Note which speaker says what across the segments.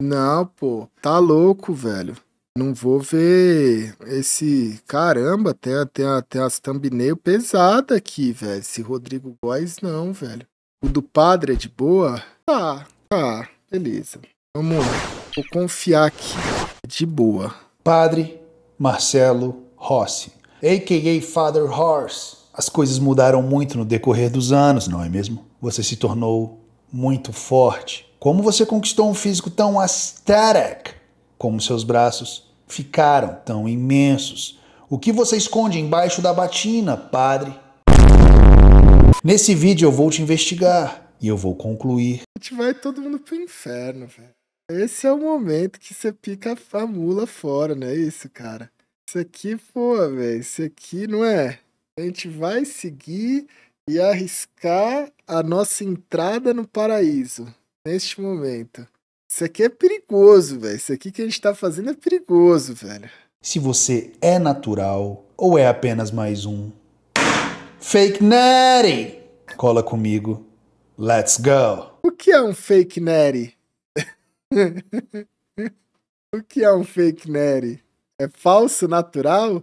Speaker 1: Não, pô, tá louco, velho. Não vou ver esse. Caramba, tem, tem, tem as thumbnail pesada aqui, velho. Esse Rodrigo Góes, não, velho. O do padre é de boa? Tá, tá, beleza. Vamos, vou confiar aqui. De boa. Padre Marcelo
Speaker 2: Rossi, a.k.a. Father Horse. As coisas mudaram muito no decorrer dos anos, não é mesmo? Você se tornou muito forte, como você conquistou um físico tão aesthetic? Como seus braços ficaram tão imensos? O que você esconde embaixo da batina, padre? Nesse vídeo eu vou te investigar e eu vou concluir.
Speaker 1: A gente vai todo mundo pro inferno, velho. Esse é o momento que você pica a mula fora, não é isso, cara? Isso aqui, pô, velho, isso aqui não é. A gente vai seguir e arriscar a nossa entrada no paraíso neste momento. Isso aqui é perigoso, velho. Isso aqui que a gente tá fazendo é perigoso, velho.
Speaker 2: Se você é natural ou é apenas mais um. Fake Nerdy! Cola
Speaker 1: comigo. Let's go! O que é um fake Nerdy? o que é um fake Nerdy? É falso natural?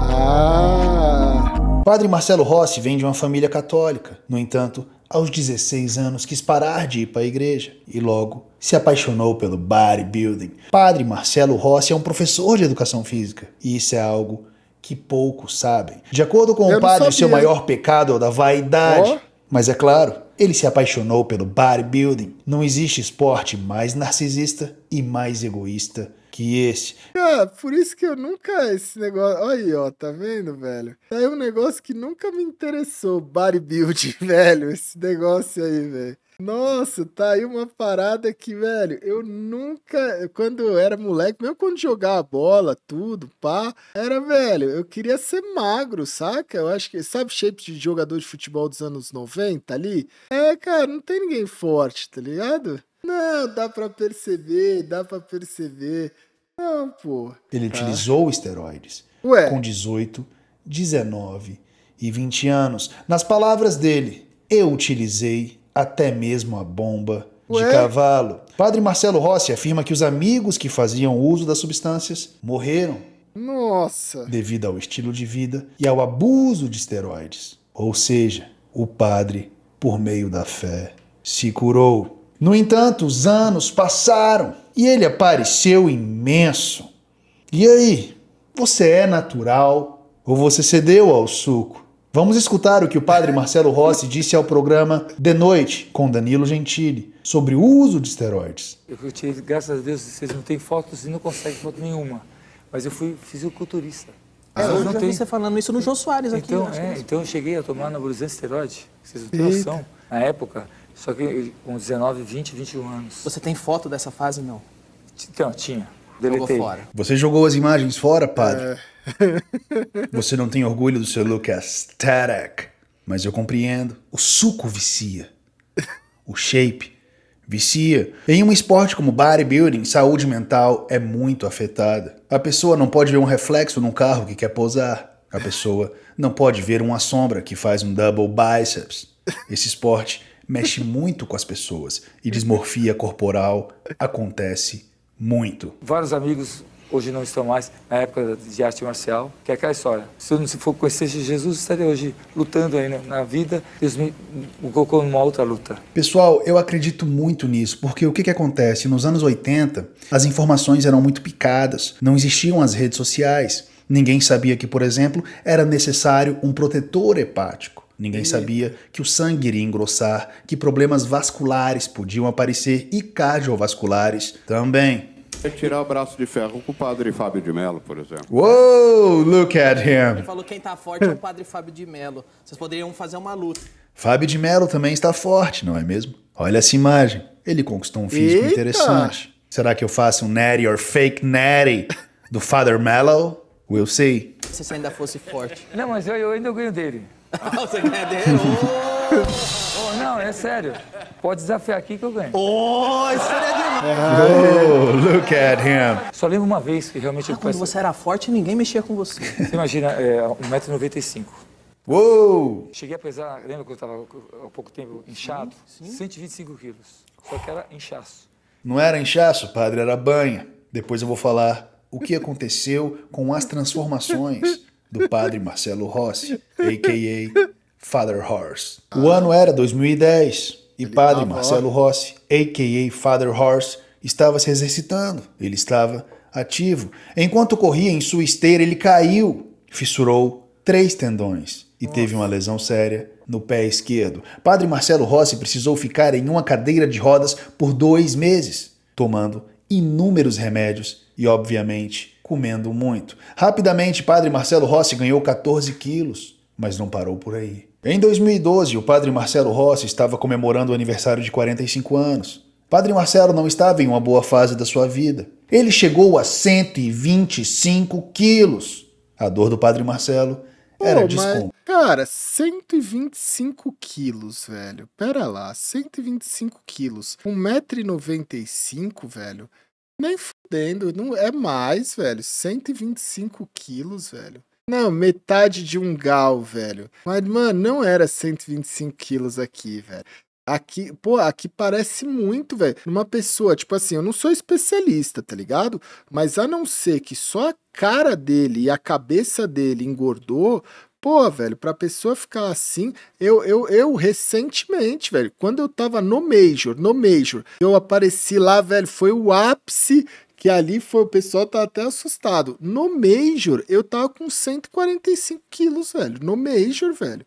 Speaker 2: Ah! Padre Marcelo Rossi vem de uma família católica. No entanto, aos 16 anos, quis parar de ir para a igreja e logo se apaixonou pelo bodybuilding. Padre Marcelo Rossi é um professor de educação física e isso é algo que poucos sabem. De acordo com Eu o padre, o seu maior pecado é o da vaidade. Oh. Mas é claro, ele se apaixonou pelo bodybuilding. Não existe esporte mais narcisista
Speaker 1: e mais egoísta que este. Ah, por isso que eu nunca. Esse negócio. Olha aí, ó, tá vendo, velho? É um negócio que nunca me interessou. Bodybuilding, velho. Esse negócio aí, velho. Nossa, tá aí uma parada que, velho, eu nunca, quando eu era moleque, mesmo quando jogava bola, tudo, pá, era, velho, eu queria ser magro, saca? Eu acho que, sabe, shape de jogador de futebol dos anos 90 ali? É, cara, não tem ninguém forte, tá ligado? Não, dá para perceber, dá para perceber. Não, pô.
Speaker 2: Ele tá. utilizou esteroides Ué. com 18, 19 e 20 anos. Nas palavras dele, eu utilizei até mesmo a bomba Ué? de cavalo. Padre Marcelo Rossi afirma que os amigos que faziam uso das substâncias morreram.
Speaker 1: Nossa!
Speaker 2: Devido ao estilo de vida e ao abuso de esteroides. Ou seja, o padre, por meio da fé, se curou. No entanto, os anos passaram e ele apareceu imenso. E aí, você é natural ou você cedeu ao suco? Vamos escutar o que o padre Marcelo Rossi disse ao programa De Noite com Danilo Gentili sobre o uso de esteroides.
Speaker 3: Eu tirei, graças a Deus, vocês não têm fotos e não conseguem foto nenhuma. Mas eu fui fisiculturista. Ah, eu já vi você
Speaker 1: falando isso no João Soares aqui. Então, é, é
Speaker 3: então eu cheguei a tomar anabolizante esteroide, vocês não têm noção. Na época, só que com 19, 20, 21 anos. Você tem foto dessa fase, não? Então, tinha. Deletei. Jogou fora.
Speaker 2: Você jogou as imagens fora, padre?
Speaker 3: É. Você
Speaker 2: não tem orgulho do seu look aesthetic. Mas eu compreendo. O suco vicia. O shape vicia. Em um esporte como bodybuilding, saúde mental é muito afetada. A pessoa não pode ver um reflexo num carro que quer posar. A pessoa não pode ver uma sombra que faz um double biceps. Esse esporte mexe muito com as pessoas. E dismorfia corporal acontece
Speaker 3: muito. Vários amigos hoje não estão mais na época de arte marcial, que é aquela história. Se eu não for conhecer Jesus, estaria hoje lutando aí na vida, Deus me, me colocou numa outra luta.
Speaker 2: Pessoal, eu acredito muito nisso, porque o que, que acontece? Nos anos 80, as informações eram muito picadas, não existiam as redes sociais. Ninguém sabia que, por exemplo, era necessário um protetor hepático. Ninguém sabia que o sangue iria engrossar, que problemas vasculares podiam aparecer e cardiovasculares também.
Speaker 1: É tirar o braço de ferro com o padre Fábio de Mello, por exemplo.
Speaker 2: Uou, look at him. Ele falou
Speaker 1: que quem está forte é o padre Fábio de Mello. Vocês poderiam fazer uma luta.
Speaker 2: Fábio de Mello também está forte, não é mesmo? Olha essa imagem. Ele conquistou um físico Eita. interessante. Será que eu faço um natty or fake natty do Father Mello? We'll see
Speaker 3: se você ainda fosse forte. Não, mas eu, eu ainda ganho dele. Ah, você ganha dele? Oh! não, é sério. Pode desafiar aqui que eu ganho. Oh, isso é demais. Oh, look at him. Só lembro uma vez que realmente... Ah, eu quando você era forte, ninguém mexia com você. Você imagina, é, 1,95m. Uou! Cheguei a pesar, lembra que eu estava há pouco tempo inchado? Sim, sim. 125 quilos. Só que era inchaço. Não era inchaço, padre,
Speaker 2: era banha. Depois eu vou falar o que aconteceu com as transformações do padre Marcelo Rossi, a.k.a. Father Horse. O ah. ano era 2010 e padre Marcelo Rossi, a.k.a. Father Horse, estava se exercitando. Ele estava ativo. Enquanto corria em sua esteira, ele caiu, fissurou três tendões e Nossa. teve uma lesão séria no pé esquerdo. Padre Marcelo Rossi precisou ficar em uma cadeira de rodas por dois meses, tomando inúmeros remédios e, obviamente, comendo muito. Rapidamente, padre Marcelo Rossi ganhou 14 quilos, mas não parou por aí. Em 2012, o padre Marcelo Rossi estava comemorando o aniversário de 45 anos. Padre Marcelo não estava em uma boa fase da sua vida. Ele chegou a 125 quilos. A dor do padre
Speaker 1: Marcelo Pô, Era desconto. Mas, cara, 125 quilos, velho. Pera lá, 125 quilos. 1,95m, velho. Nem fudendo. Não, é mais, velho. 125 quilos, velho. Não, metade de um gal, velho. Mas, mano, não era 125 quilos aqui, velho. Aqui, pô, aqui parece muito, velho. Uma pessoa, tipo assim, eu não sou especialista, tá ligado? Mas a não ser que só a cara dele e a cabeça dele engordou, pô, velho, pra pessoa ficar assim, eu, eu, eu recentemente, velho, quando eu tava no Major, no Major, eu apareci lá, velho, foi o ápice que ali foi, o pessoal tá até assustado. No Major, eu tava com 145 quilos, velho, no Major, velho.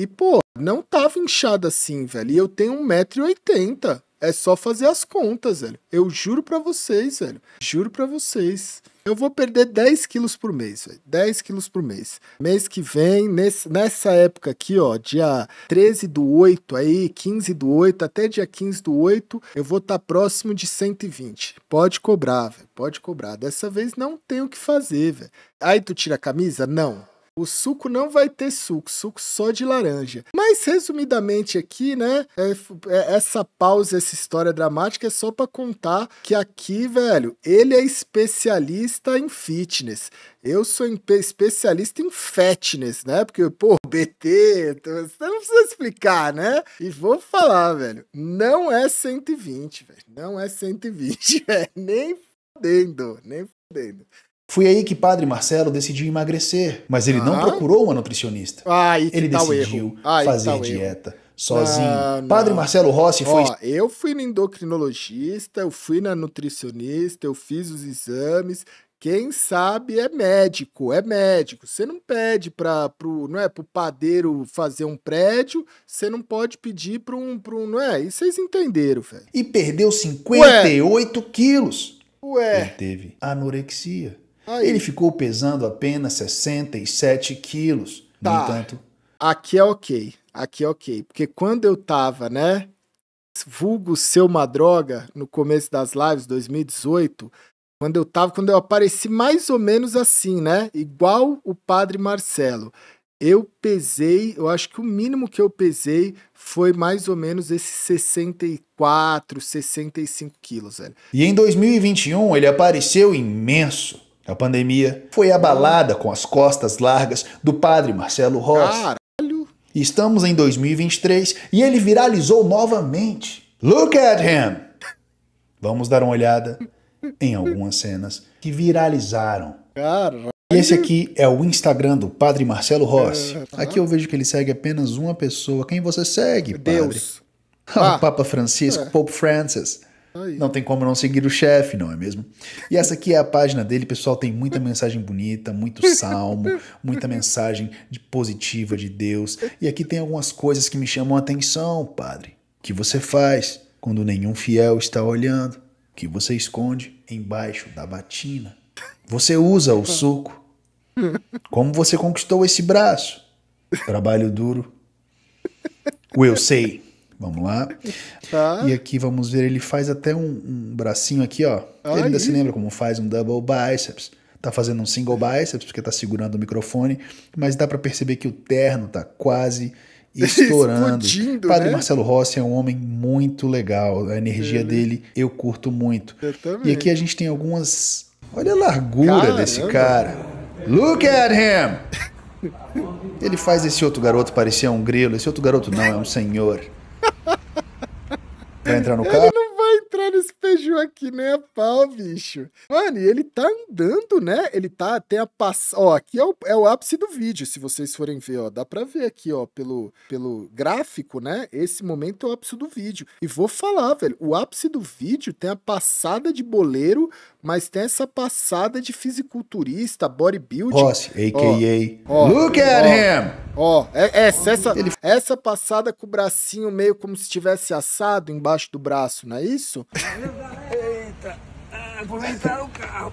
Speaker 1: E, pô, não tava inchada assim, velho. E eu tenho 1,80m. É só fazer as contas, velho. Eu juro pra vocês, velho. Juro pra vocês. Eu vou perder 10 quilos por mês, velho. 10 quilos por mês. Mês que vem, nesse, nessa época aqui, ó, dia 13 do 8 aí, 15 do 8, até dia 15 do 8, eu vou estar tá próximo de 120. Pode cobrar, velho. Pode cobrar. Dessa vez não tem o que fazer, velho. Aí tu tira a camisa? Não. O suco não vai ter suco, suco só de laranja resumidamente aqui, né? É, é, essa pausa, essa história dramática é só para contar que aqui, velho, ele é especialista em fitness. Eu sou especialista em fatness, né? Porque, pô, BT, então, você não precisa explicar, né? E vou falar, velho, não é 120, velho. Não é 120, velho. É nem fodendo, nem fodendo. Foi aí que
Speaker 2: Padre Marcelo decidiu emagrecer, mas ele ah. não procurou uma nutricionista. Ah, ele decidiu ah, fazer dieta erro. sozinho. Não, Padre não. Marcelo Rossi foi. Ó,
Speaker 1: eu fui no endocrinologista, eu fui na nutricionista, eu fiz os exames. Quem sabe é médico, é médico. Você não pede para pro, não é, pro padeiro fazer um prédio, você não pode pedir para um, pra um, não é? E vocês entenderam, velho.
Speaker 2: E perdeu 58
Speaker 1: Ué. quilos. Ué. Ele
Speaker 2: teve anorexia.
Speaker 1: Aí. Ele ficou
Speaker 2: pesando apenas 67
Speaker 1: quilos. Tá. No entanto. Aqui é ok. Aqui é ok. Porque quando eu tava, né? Vulgo ser uma droga no começo das lives, 2018. Quando eu tava, quando eu apareci mais ou menos assim, né? Igual o padre Marcelo. Eu pesei, eu acho que o mínimo que eu pesei foi mais ou menos esses 64, 65 quilos, velho. E em 2021
Speaker 2: ele apareceu imenso. A pandemia foi abalada com as costas largas do padre Marcelo Rossi. Caralho! Estamos em 2023 e ele viralizou novamente. Look at him! Vamos dar uma olhada em algumas cenas que viralizaram. Caralho! Esse aqui é o Instagram do padre Marcelo Rossi. É, tá. Aqui eu vejo que ele segue apenas uma pessoa. Quem você segue, padre? Deus. Ah, o Papa Francisco, é. Pope Francis. Aí. Não tem como não seguir o chefe, não é mesmo? E essa aqui é a página dele, pessoal. Tem muita mensagem bonita, muito salmo, muita mensagem de positiva de Deus. E aqui tem algumas coisas que me chamam a atenção, padre. O que você faz quando nenhum fiel está olhando? O que você esconde embaixo da batina? Você usa o suco? Como você conquistou esse braço? Trabalho duro. O eu sei Vamos lá. Tá. E aqui vamos ver, ele faz até um, um bracinho aqui, ó. Ele ainda se lembra como faz um double biceps. Tá fazendo um single biceps porque tá segurando o microfone, mas dá para perceber que o terno tá quase estourando. Explodindo, Padre né? Marcelo Rossi é um homem muito legal, a energia ele. É. dele eu curto muito. Eu e aqui a gente tem algumas, olha a largura Caramba. desse cara. Look at him. Ele faz esse outro garoto parecer um grilo, esse outro garoto não, é um senhor pra entrar no carro?
Speaker 1: Mano, esse Peugeot aqui nem né? a pau, bicho. Mano, e ele tá andando, né? Ele tá até a passar. Ó, aqui é o, é o ápice do vídeo, se vocês forem ver, ó. Dá pra ver aqui, ó, pelo, pelo gráfico, né? Esse momento é o ápice do vídeo. E vou falar, velho, o ápice do vídeo tem a passada de boleiro, mas tem essa passada de fisiculturista, bodybuilding. Ross, a.k.a. Ó, Look at ó, him! Ó, é, é, essa, essa, essa passada com o bracinho meio como se tivesse assado embaixo do braço, não é isso?
Speaker 3: Eita, aposentaram ah, o carro.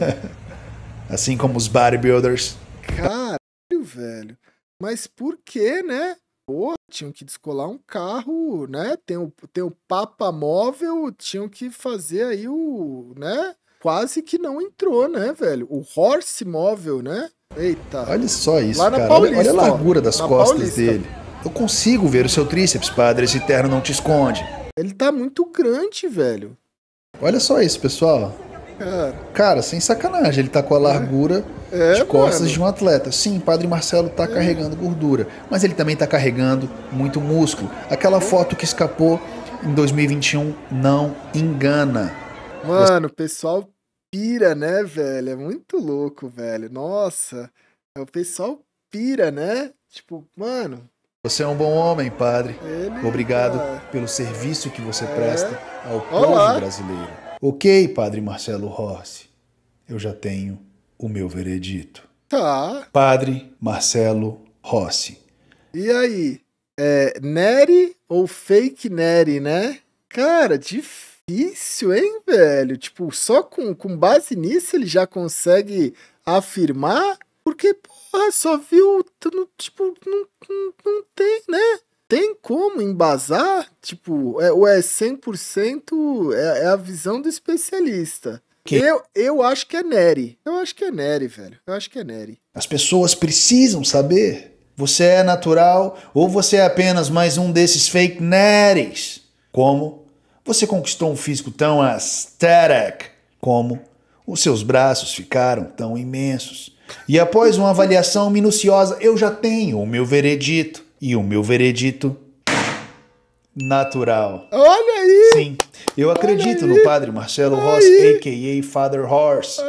Speaker 2: assim como os bodybuilders.
Speaker 1: Caralho, velho. Mas por que, né? Porra, tinham que descolar um carro, né? Tem o, tem o Papa Móvel, tinham que fazer aí o, né? Quase que não entrou, né, velho? O Horse Móvel, né? Eita. Olha só isso, Lá cara. Paulista, olha, olha, a largura das costas Paulista.
Speaker 2: dele. Eu consigo ver o seu tríceps, padre. Esse terno não te esconde. Ele tá muito
Speaker 1: grande, velho.
Speaker 2: Olha só isso, pessoal. Cara, Cara sem sacanagem, ele tá com a é. largura
Speaker 1: é, de costas mano. de
Speaker 2: um atleta. Sim, Padre Marcelo tá é. carregando gordura, mas ele também tá carregando muito músculo. Aquela é. foto que escapou em 2021 não engana.
Speaker 1: Mano, o pessoal pira, né, velho? É muito louco, velho. Nossa, o pessoal pira, né? Tipo, mano,
Speaker 2: você é um bom homem, padre. Obrigado tá. pelo serviço que você presta é. ao povo Olá. brasileiro. Ok, padre Marcelo Rossi. Eu já tenho o meu veredito. Tá. Padre Marcelo Rossi.
Speaker 1: E aí? É Nery ou fake Nery, né? Cara, difícil, hein, velho? Tipo, só com, com base nisso ele já consegue afirmar porque, porra, só viu. Tipo, não, não, não tem, né? Tem como embasar? Tipo, é, ou é 100% é, é a visão do especialista. Que... Eu, eu acho que é Nery. Eu acho que é Nery, velho. Eu acho que é Nery.
Speaker 2: As pessoas precisam saber. Você é natural ou você é apenas mais um desses fake Nerys? Como você conquistou um físico tão aesthetic? Como os seus braços ficaram tão imensos? E após uma avaliação minuciosa, eu já tenho o meu veredito. E o meu veredito natural. Olha aí! Sim. Eu acredito no padre Marcelo Ross, a.k.a. Father Horse.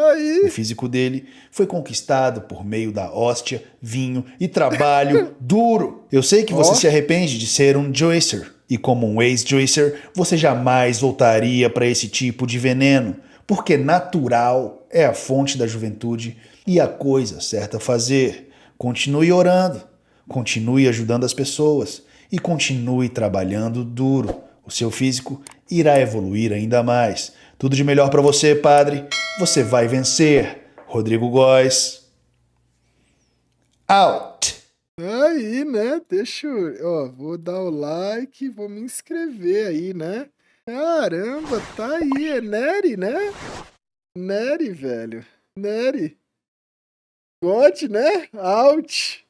Speaker 2: O físico dele foi conquistado por meio da hóstia, vinho e trabalho duro. Eu sei que você oh. se arrepende de ser um Juicer. E como um ex juicer você jamais voltaria para esse tipo de veneno, porque natural é a fonte da juventude e a coisa certa a fazer. Continue orando, continue ajudando as pessoas e continue trabalhando duro. O seu físico irá evoluir ainda mais. Tudo de melhor para você, padre. Você vai vencer. Rodrigo Góes.
Speaker 1: Out. Aí, né? Deixa eu. Ó, vou dar o like, vou me inscrever aí, né? Caramba, tá aí. É Nery, né? Nery, velho. Nery. Gote, né? Out.